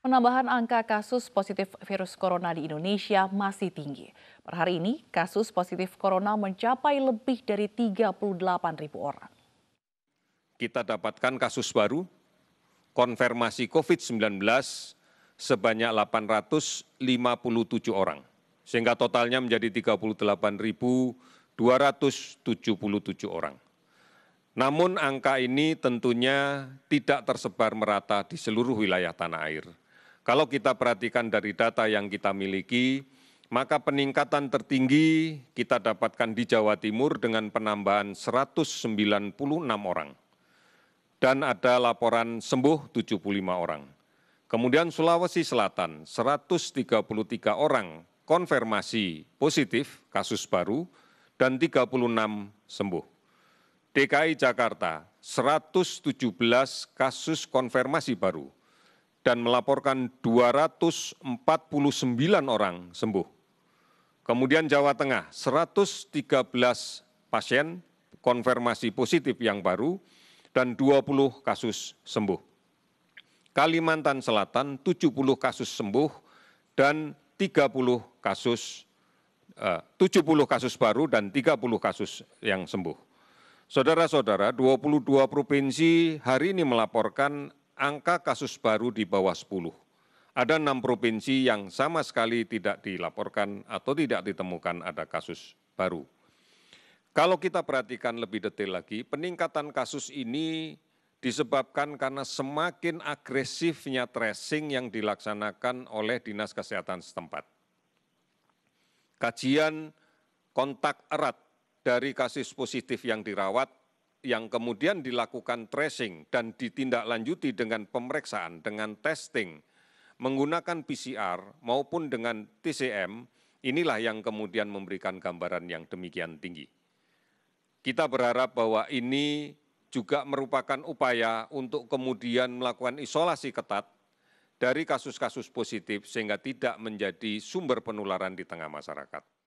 Penambahan angka kasus positif virus corona di Indonesia masih tinggi. Per hari ini, kasus positif corona mencapai lebih dari 38 ribu orang. Kita dapatkan kasus baru, konfirmasi COVID-19 sebanyak 857 orang. Sehingga totalnya menjadi 38.277 orang. Namun angka ini tentunya tidak tersebar merata di seluruh wilayah tanah air kalau kita perhatikan dari data yang kita miliki maka peningkatan tertinggi kita dapatkan di jawa timur dengan penambahan 196 orang dan ada laporan sembuh 75 orang. Kemudian Sulawesi Selatan 133 orang konfirmasi positif kasus baru dan 36 sembuh. DKI Jakarta 117 kasus konfirmasi baru dan melaporkan 249 orang sembuh. Kemudian jawa tengah 113 pasien konfirmasi positif yang baru dan 20 kasus sembuh. Kalimantan Selatan 70 kasus sembuh dan 30 kasus 70 eh, kasus baru dan 30 kasus yang sembuh. Saudara-saudara, 22 provinsi hari ini melaporkan angka kasus baru di bawah sepuluh ada enam provinsi yang sama sekali tidak dilaporkan atau tidak ditemukan ada kasus baru. Kalau kita perhatikan lebih detail lagi, peningkatan kasus ini disebabkan karena semakin agresifnya tracing yang dilaksanakan oleh Dinas Kesehatan setempat. Kajian kontak erat dari kasus positif yang dirawat yang kemudian dilakukan tracing dan ditindaklanjuti dengan pemeriksaan, dengan testing, menggunakan PCR maupun dengan TCM, inilah yang kemudian memberikan gambaran yang demikian tinggi. Kita berharap bahwa ini juga merupakan upaya untuk kemudian melakukan isolasi ketat dari kasus-kasus positif sehingga tidak menjadi sumber penularan di tengah masyarakat.